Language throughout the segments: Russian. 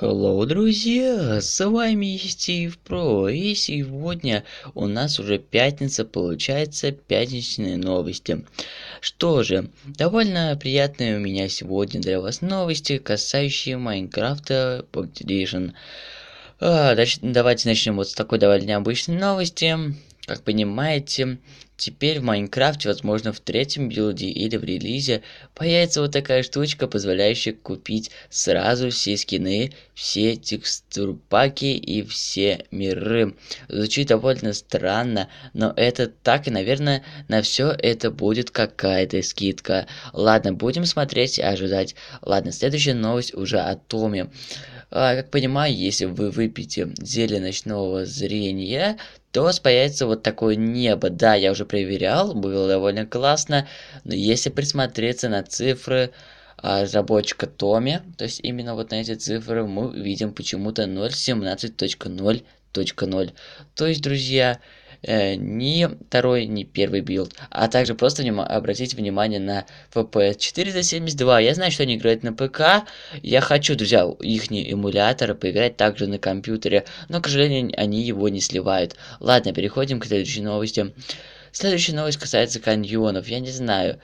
Hello, друзья! С вами Стив Про, и сегодня у нас уже пятница, получается пятничные новости. Что же, довольно приятные у меня сегодня для вас новости, касающие Майнкрафта Pop Division. А, давайте начнем вот с такой довольно необычной новости. Как понимаете, теперь в Майнкрафте, возможно в третьем билде или в релизе, появится вот такая штучка, позволяющая купить сразу все скины, все текстурпаки и все миры. Звучит довольно странно, но это так и, наверное, на все это будет какая-то скидка. Ладно, будем смотреть и ожидать. Ладно, следующая новость уже о Томе. Как а, понимаю, если вы выпьете зелье ночного зрения, то у вас появится вот такое небо. Да, я уже проверял, было довольно классно. Но если присмотреться на цифры а, разработчика Томи, то есть именно вот на эти цифры мы видим почему-то 0.17.0.0. То есть, друзья, э, ни второй, ни первый билд. А также просто вним обратите внимание на FPS 472. Я знаю, что они играют на ПК. Я хочу, друзья, их эмуляторы поиграть также на компьютере. Но, к сожалению, они его не сливают. Ладно, переходим к следующей новости. Следующая новость касается каньонов. Я не знаю.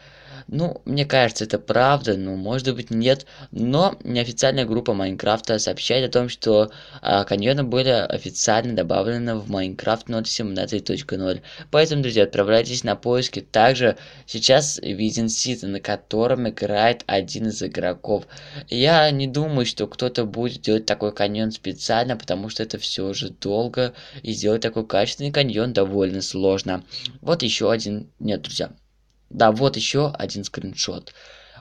Ну, мне кажется, это правда, но ну, может быть нет. Но неофициальная группа Майнкрафта сообщает о том, что а, каньоны были официально добавлены в Майнкрафт 0.17.0. Поэтому, друзья, отправляйтесь на поиски. Также сейчас виден сит, на котором играет один из игроков. Я не думаю, что кто-то будет делать такой каньон специально, потому что это все же долго. И сделать такой качественный каньон довольно сложно. Вот еще один... Нет, друзья, да, вот еще один скриншот.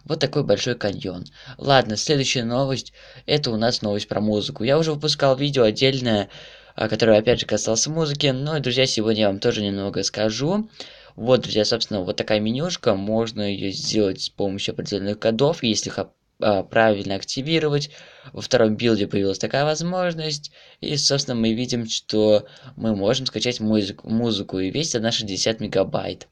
Вот такой большой каньон. Ладно, следующая новость. Это у нас новость про музыку. Я уже выпускал видео отдельное, а, которое опять же касалось музыки. Но, друзья, сегодня я вам тоже немного скажу. Вот, друзья, собственно, вот такая менюшка. Можно ее сделать с помощью определенных кодов, если их а, правильно активировать. Во втором билде появилась такая возможность. И, собственно, мы видим, что мы можем скачать музыку, и весь весит она 60 мегабайт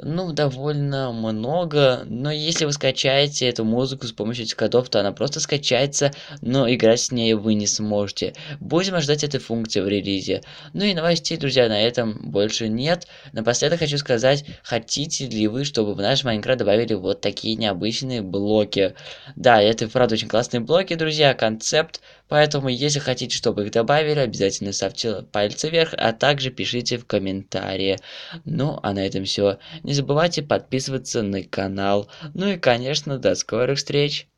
ну довольно много, но если вы скачаете эту музыку с помощью этих кодов, то она просто скачается, но играть с ней вы не сможете. Будем ожидать этой функции в релизе. Ну и новостей, друзья, на этом больше нет. Напоследок хочу сказать, хотите ли вы, чтобы в наш Майнкрафт добавили вот такие необычные блоки. Да, это правда очень классные блоки, друзья, концепт. Поэтому, если хотите, чтобы их добавили, обязательно ставьте пальцы вверх, а также пишите в комментарии. Ну, а на этом все. Не забывайте подписываться на канал. Ну и конечно, до скорых встреч!